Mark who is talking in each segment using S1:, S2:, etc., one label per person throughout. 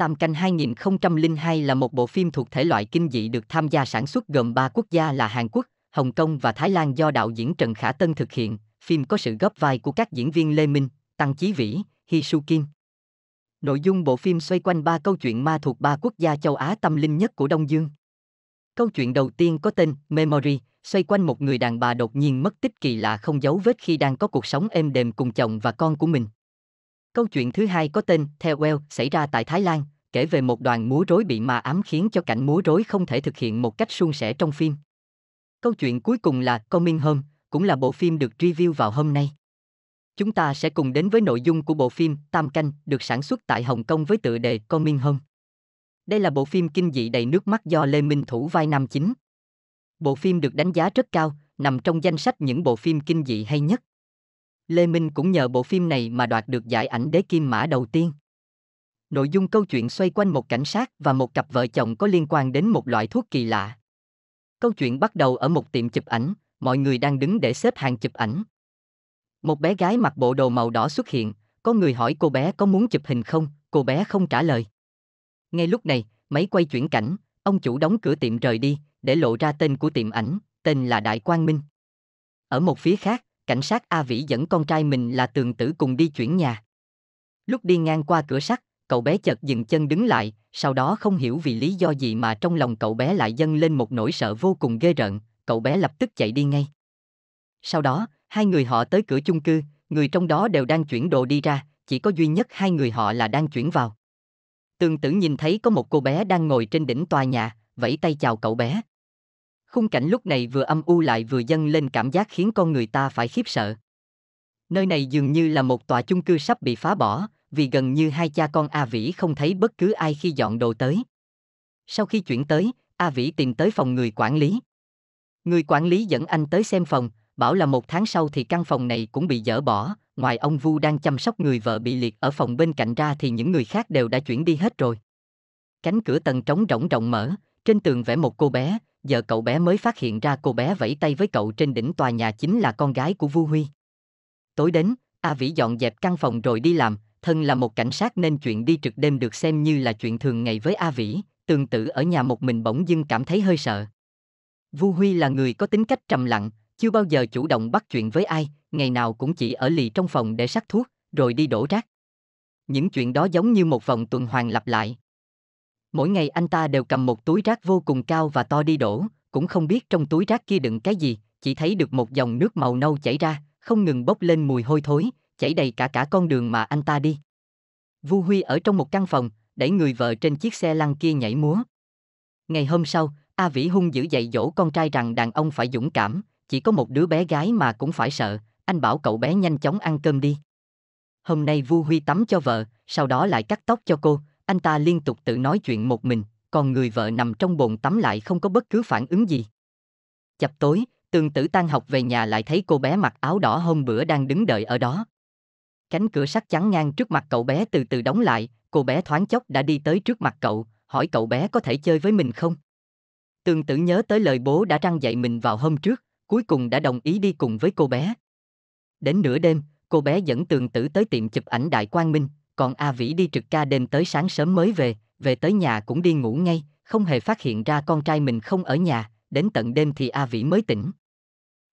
S1: Tam Canh 2002 là một bộ phim thuộc thể loại kinh dị được tham gia sản xuất gồm 3 quốc gia là Hàn Quốc, Hồng Kông và Thái Lan do đạo diễn Trần Khả Tân thực hiện. Phim có sự góp vai của các diễn viên Lê Minh, Tăng Chí Vĩ, Hi Su Kim. Nội dung bộ phim xoay quanh ba câu chuyện ma thuộc ba quốc gia châu Á tâm linh nhất của Đông Dương. Câu chuyện đầu tiên có tên Memory, xoay quanh một người đàn bà đột nhiên mất tích kỳ lạ không dấu vết khi đang có cuộc sống êm đềm cùng chồng và con của mình. Câu chuyện thứ hai có tên Theo Well xảy ra tại Thái Lan, kể về một đoàn múa rối bị ma ám khiến cho cảnh múa rối không thể thực hiện một cách suôn sẻ trong phim. Câu chuyện cuối cùng là Coming Home, cũng là bộ phim được review vào hôm nay. Chúng ta sẽ cùng đến với nội dung của bộ phim Tam Canh được sản xuất tại Hồng Kông với tựa đề Coming Home. Đây là bộ phim kinh dị đầy nước mắt do Lê Minh Thủ vai nam chính. Bộ phim được đánh giá rất cao, nằm trong danh sách những bộ phim kinh dị hay nhất. Lê Minh cũng nhờ bộ phim này mà đoạt được giải ảnh đế kim mã đầu tiên. Nội dung câu chuyện xoay quanh một cảnh sát và một cặp vợ chồng có liên quan đến một loại thuốc kỳ lạ. Câu chuyện bắt đầu ở một tiệm chụp ảnh, mọi người đang đứng để xếp hàng chụp ảnh. Một bé gái mặc bộ đồ màu đỏ xuất hiện, có người hỏi cô bé có muốn chụp hình không, cô bé không trả lời. Ngay lúc này, máy quay chuyển cảnh, ông chủ đóng cửa tiệm rời đi, để lộ ra tên của tiệm ảnh, tên là Đại Quang Minh. Ở một phía khác, cảnh sát A Vĩ dẫn con trai mình là Tường Tử cùng đi chuyển nhà. Lúc đi ngang qua cửa sắt, Cậu bé chợt dừng chân đứng lại, sau đó không hiểu vì lý do gì mà trong lòng cậu bé lại dâng lên một nỗi sợ vô cùng ghê rợn, cậu bé lập tức chạy đi ngay. Sau đó, hai người họ tới cửa chung cư, người trong đó đều đang chuyển đồ đi ra, chỉ có duy nhất hai người họ là đang chuyển vào. Tương tử nhìn thấy có một cô bé đang ngồi trên đỉnh tòa nhà, vẫy tay chào cậu bé. Khung cảnh lúc này vừa âm u lại vừa dâng lên cảm giác khiến con người ta phải khiếp sợ. Nơi này dường như là một tòa chung cư sắp bị phá bỏ, vì gần như hai cha con A Vĩ không thấy bất cứ ai khi dọn đồ tới. Sau khi chuyển tới, A Vĩ tìm tới phòng người quản lý. Người quản lý dẫn anh tới xem phòng, bảo là một tháng sau thì căn phòng này cũng bị dỡ bỏ, ngoài ông Vu đang chăm sóc người vợ bị liệt ở phòng bên cạnh ra thì những người khác đều đã chuyển đi hết rồi. Cánh cửa tầng trống rỗng rộng mở, trên tường vẽ một cô bé, giờ cậu bé mới phát hiện ra cô bé vẫy tay với cậu trên đỉnh tòa nhà chính là con gái của Vu Huy. Tối đến, A Vĩ dọn dẹp căn phòng rồi đi làm, thân là một cảnh sát nên chuyện đi trực đêm được xem như là chuyện thường ngày với A Vĩ, tương tự ở nhà một mình bỗng dưng cảm thấy hơi sợ. Vu Huy là người có tính cách trầm lặng, chưa bao giờ chủ động bắt chuyện với ai, ngày nào cũng chỉ ở lì trong phòng để sắc thuốc, rồi đi đổ rác. Những chuyện đó giống như một vòng tuần hoàn lặp lại. Mỗi ngày anh ta đều cầm một túi rác vô cùng cao và to đi đổ, cũng không biết trong túi rác kia đựng cái gì, chỉ thấy được một dòng nước màu nâu chảy ra, không ngừng bốc lên mùi hôi thối, chảy đầy cả cả con đường mà anh ta đi. Vu Huy ở trong một căn phòng, đẩy người vợ trên chiếc xe lăn kia nhảy múa. Ngày hôm sau, A Vĩ hung dữ dạy dỗ con trai rằng đàn ông phải dũng cảm, chỉ có một đứa bé gái mà cũng phải sợ, anh bảo cậu bé nhanh chóng ăn cơm đi. Hôm nay Vu Huy tắm cho vợ, sau đó lại cắt tóc cho cô, anh ta liên tục tự nói chuyện một mình, còn người vợ nằm trong bồn tắm lại không có bất cứ phản ứng gì. Chập tối, Tương tử tan học về nhà lại thấy cô bé mặc áo đỏ hôm bữa đang đứng đợi ở đó, Cánh cửa sắt chắn ngang trước mặt cậu bé từ từ đóng lại, cô bé thoáng chốc đã đi tới trước mặt cậu, hỏi cậu bé có thể chơi với mình không? Tương tự nhớ tới lời bố đã răng dạy mình vào hôm trước, cuối cùng đã đồng ý đi cùng với cô bé. Đến nửa đêm, cô bé dẫn tường tử tới tiệm chụp ảnh Đại Quang Minh, còn A Vĩ đi trực ca đêm tới sáng sớm mới về, về tới nhà cũng đi ngủ ngay, không hề phát hiện ra con trai mình không ở nhà, đến tận đêm thì A Vĩ mới tỉnh.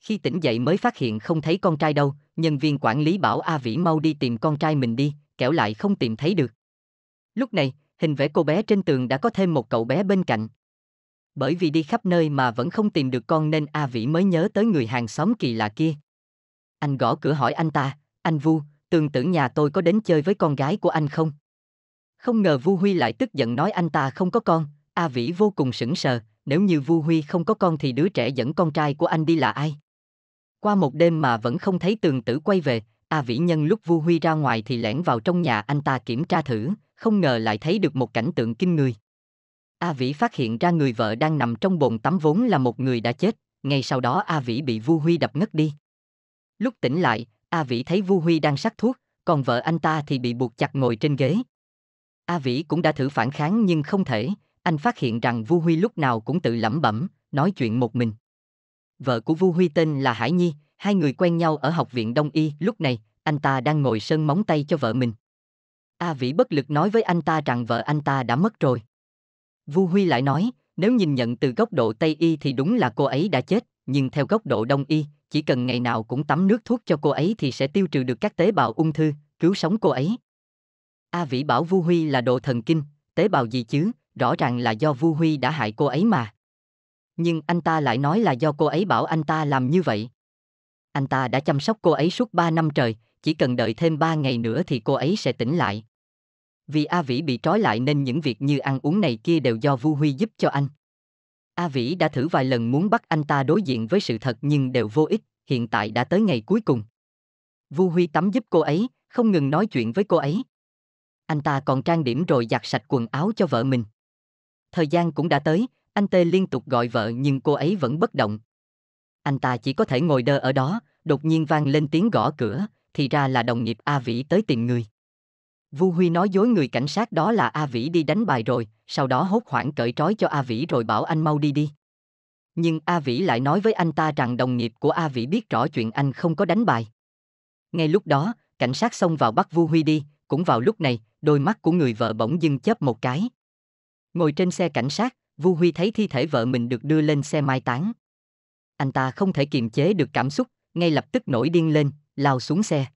S1: Khi tỉnh dậy mới phát hiện không thấy con trai đâu, nhân viên quản lý bảo A Vĩ mau đi tìm con trai mình đi, kẻo lại không tìm thấy được. Lúc này, hình vẽ cô bé trên tường đã có thêm một cậu bé bên cạnh. Bởi vì đi khắp nơi mà vẫn không tìm được con nên A Vĩ mới nhớ tới người hàng xóm kỳ lạ kia. Anh gõ cửa hỏi anh ta, anh Vu, tương tưởng nhà tôi có đến chơi với con gái của anh không? Không ngờ Vu Huy lại tức giận nói anh ta không có con, A Vĩ vô cùng sững sờ, nếu như Vu Huy không có con thì đứa trẻ dẫn con trai của anh đi là ai? Qua một đêm mà vẫn không thấy tường tử quay về, A à Vĩ Nhân lúc Vu Huy ra ngoài thì lẻn vào trong nhà anh ta kiểm tra thử, không ngờ lại thấy được một cảnh tượng kinh người. A Vĩ phát hiện ra người vợ đang nằm trong bồn tắm vốn là một người đã chết, ngay sau đó A Vĩ bị Vu Huy đập ngất đi. Lúc tỉnh lại, A Vĩ thấy Vu Huy đang sắc thuốc, còn vợ anh ta thì bị buộc chặt ngồi trên ghế. A Vĩ cũng đã thử phản kháng nhưng không thể, anh phát hiện rằng Vu Huy lúc nào cũng tự lẩm bẩm, nói chuyện một mình vợ của Vu Huy tên là Hải Nhi, hai người quen nhau ở học viện Đông Y, lúc này, anh ta đang ngồi sơn móng tay cho vợ mình. A Vĩ bất lực nói với anh ta rằng vợ anh ta đã mất rồi. Vu Huy lại nói, nếu nhìn nhận từ góc độ Tây Y thì đúng là cô ấy đã chết, nhưng theo góc độ Đông Y, chỉ cần ngày nào cũng tắm nước thuốc cho cô ấy thì sẽ tiêu trừ được các tế bào ung thư, cứu sống cô ấy. A Vĩ bảo Vu Huy là đồ thần kinh, tế bào gì chứ, rõ ràng là do Vu Huy đã hại cô ấy mà. Nhưng anh ta lại nói là do cô ấy bảo anh ta làm như vậy. Anh ta đã chăm sóc cô ấy suốt 3 năm trời, chỉ cần đợi thêm 3 ngày nữa thì cô ấy sẽ tỉnh lại. Vì A Vĩ bị trói lại nên những việc như ăn uống này kia đều do Vu Huy giúp cho anh. A Vĩ đã thử vài lần muốn bắt anh ta đối diện với sự thật nhưng đều vô ích, hiện tại đã tới ngày cuối cùng. Vu Huy tắm giúp cô ấy, không ngừng nói chuyện với cô ấy. Anh ta còn trang điểm rồi giặt sạch quần áo cho vợ mình. Thời gian cũng đã tới, anh Tê liên tục gọi vợ nhưng cô ấy vẫn bất động. Anh ta chỉ có thể ngồi đơ ở đó, đột nhiên vang lên tiếng gõ cửa, thì ra là đồng nghiệp A Vĩ tới tìm người. Vu Huy nói dối người cảnh sát đó là A Vĩ đi đánh bài rồi, sau đó hốt hoảng cởi trói cho A Vĩ rồi bảo anh mau đi đi. Nhưng A Vĩ lại nói với anh ta rằng đồng nghiệp của A Vĩ biết rõ chuyện anh không có đánh bài. Ngay lúc đó, cảnh sát xông vào bắt Vu Huy đi, cũng vào lúc này, đôi mắt của người vợ bỗng dưng chớp một cái. Ngồi trên xe cảnh sát, Vu Huy thấy thi thể vợ mình được đưa lên xe mai táng. Anh ta không thể kiềm chế được cảm xúc, ngay lập tức nổi điên lên, lao xuống xe.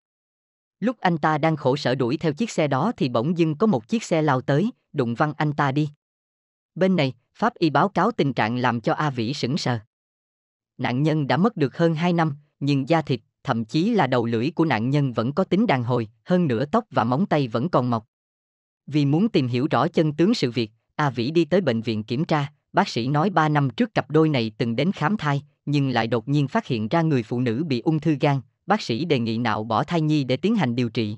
S1: Lúc anh ta đang khổ sở đuổi theo chiếc xe đó thì bỗng dưng có một chiếc xe lao tới, đụng văng anh ta đi. Bên này, Pháp y báo cáo tình trạng làm cho A Vĩ sững sờ. Nạn nhân đã mất được hơn 2 năm, nhưng da thịt, thậm chí là đầu lưỡi của nạn nhân vẫn có tính đàn hồi, hơn nửa tóc và móng tay vẫn còn mọc. Vì muốn tìm hiểu rõ chân tướng sự việc, A Vĩ đi tới bệnh viện kiểm tra, bác sĩ nói 3 năm trước cặp đôi này từng đến khám thai, nhưng lại đột nhiên phát hiện ra người phụ nữ bị ung thư gan, bác sĩ đề nghị nạo bỏ thai nhi để tiến hành điều trị.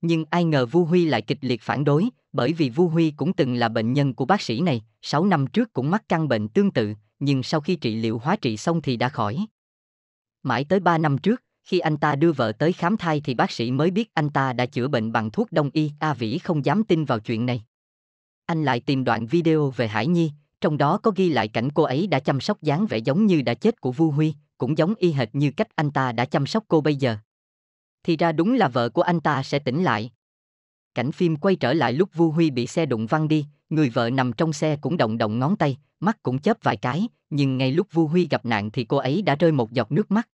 S1: Nhưng ai ngờ Vu Huy lại kịch liệt phản đối, bởi vì Vu Huy cũng từng là bệnh nhân của bác sĩ này, 6 năm trước cũng mắc căn bệnh tương tự, nhưng sau khi trị liệu hóa trị xong thì đã khỏi. Mãi tới 3 năm trước, khi anh ta đưa vợ tới khám thai thì bác sĩ mới biết anh ta đã chữa bệnh bằng thuốc đông y, A Vĩ không dám tin vào chuyện này. Anh lại tìm đoạn video về Hải Nhi, trong đó có ghi lại cảnh cô ấy đã chăm sóc dáng vẻ giống như đã chết của Vu Huy, cũng giống y hệt như cách anh ta đã chăm sóc cô bây giờ. Thì ra đúng là vợ của anh ta sẽ tỉnh lại. Cảnh phim quay trở lại lúc Vu Huy bị xe đụng văng đi, người vợ nằm trong xe cũng động động ngón tay, mắt cũng chớp vài cái, nhưng ngay lúc Vu Huy gặp nạn thì cô ấy đã rơi một giọt nước mắt.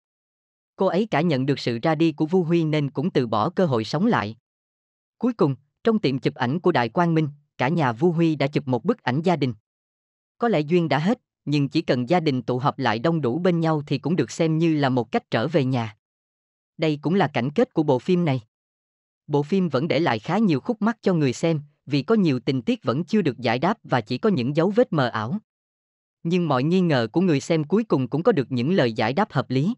S1: Cô ấy cả nhận được sự ra đi của Vu Huy nên cũng từ bỏ cơ hội sống lại. Cuối cùng, trong tiệm chụp ảnh của Đại Quang Minh, cả nhà Vu Huy đã chụp một bức ảnh gia đình. Có lẽ duyên đã hết, nhưng chỉ cần gia đình tụ họp lại đông đủ bên nhau thì cũng được xem như là một cách trở về nhà. Đây cũng là cảnh kết của bộ phim này. Bộ phim vẫn để lại khá nhiều khúc mắc cho người xem, vì có nhiều tình tiết vẫn chưa được giải đáp và chỉ có những dấu vết mờ ảo. Nhưng mọi nghi ngờ của người xem cuối cùng cũng có được những lời giải đáp hợp lý.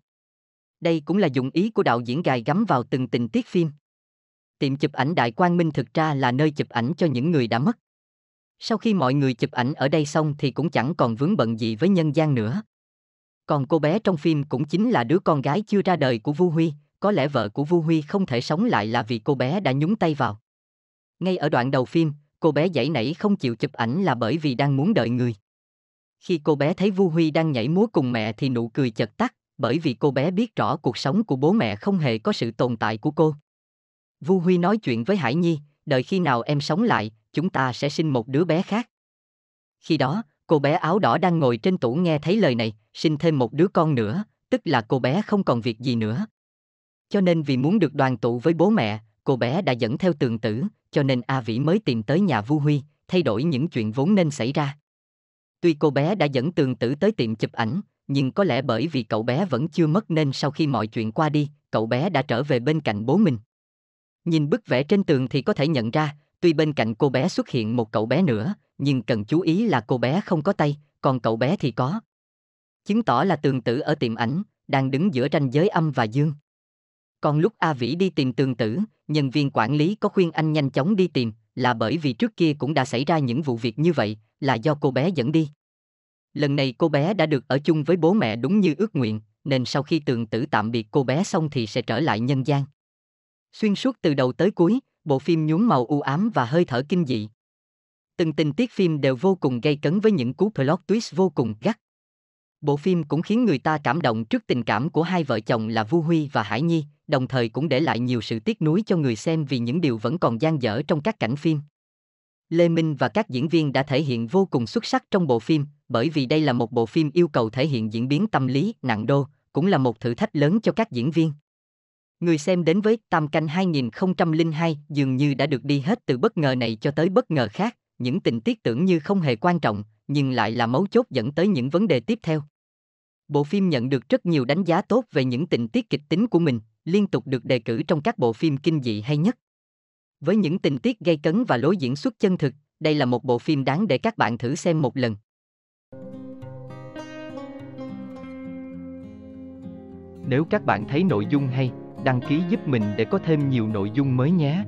S1: Đây cũng là dụng ý của đạo diễn gài gắm vào từng tình tiết phim. Tiệm chụp ảnh Đại Quang Minh thực ra là nơi chụp ảnh cho những người đã mất. Sau khi mọi người chụp ảnh ở đây xong thì cũng chẳng còn vướng bận gì với nhân gian nữa. Còn cô bé trong phim cũng chính là đứa con gái chưa ra đời của Vu Huy, có lẽ vợ của Vu Huy không thể sống lại là vì cô bé đã nhúng tay vào. Ngay ở đoạn đầu phim, cô bé dãy nảy không chịu chụp ảnh là bởi vì đang muốn đợi người. Khi cô bé thấy Vu Huy đang nhảy múa cùng mẹ thì nụ cười chợt tắt, bởi vì cô bé biết rõ cuộc sống của bố mẹ không hề có sự tồn tại của cô. Vu Huy nói chuyện với Hải Nhi, đợi khi nào em sống lại, chúng ta sẽ sinh một đứa bé khác. Khi đó, cô bé áo đỏ đang ngồi trên tủ nghe thấy lời này, sinh thêm một đứa con nữa, tức là cô bé không còn việc gì nữa. Cho nên vì muốn được đoàn tụ với bố mẹ, cô bé đã dẫn theo tường tử, cho nên A Vĩ mới tìm tới nhà Vu Huy, thay đổi những chuyện vốn nên xảy ra. Tuy cô bé đã dẫn tường tử tới tiệm chụp ảnh, nhưng có lẽ bởi vì cậu bé vẫn chưa mất nên sau khi mọi chuyện qua đi, cậu bé đã trở về bên cạnh bố mình. Nhìn bức vẽ trên tường thì có thể nhận ra, tuy bên cạnh cô bé xuất hiện một cậu bé nữa, nhưng cần chú ý là cô bé không có tay, còn cậu bé thì có. Chứng tỏ là tường tử ở tiệm ảnh, đang đứng giữa ranh giới âm và dương. Còn lúc A Vĩ đi tìm tường tử, nhân viên quản lý có khuyên anh nhanh chóng đi tìm, là bởi vì trước kia cũng đã xảy ra những vụ việc như vậy, là do cô bé dẫn đi. Lần này cô bé đã được ở chung với bố mẹ đúng như ước nguyện, nên sau khi tường tử tạm biệt cô bé xong thì sẽ trở lại nhân gian. Xuyên suốt từ đầu tới cuối, bộ phim nhuốm màu u ám và hơi thở kinh dị. Từng tình tiết phim đều vô cùng gây cấn với những cú plot twist vô cùng gắt. Bộ phim cũng khiến người ta cảm động trước tình cảm của hai vợ chồng là Vu Huy và Hải Nhi, đồng thời cũng để lại nhiều sự tiếc nuối cho người xem vì những điều vẫn còn gian dở trong các cảnh phim. Lê Minh và các diễn viên đã thể hiện vô cùng xuất sắc trong bộ phim, bởi vì đây là một bộ phim yêu cầu thể hiện diễn biến tâm lý, nặng đô, cũng là một thử thách lớn cho các diễn viên. Người xem đến với Tam Canh 2002 dường như đã được đi hết từ bất ngờ này cho tới bất ngờ khác, những tình tiết tưởng như không hề quan trọng, nhưng lại là mấu chốt dẫn tới những vấn đề tiếp theo. Bộ phim nhận được rất nhiều đánh giá tốt về những tình tiết kịch tính của mình, liên tục được đề cử trong các bộ phim kinh dị hay nhất. Với những tình tiết gây cấn và lối diễn xuất chân thực, đây là một bộ phim đáng để các bạn thử xem một lần. Nếu các bạn thấy nội dung hay, đăng ký giúp mình để có thêm nhiều nội dung mới nhé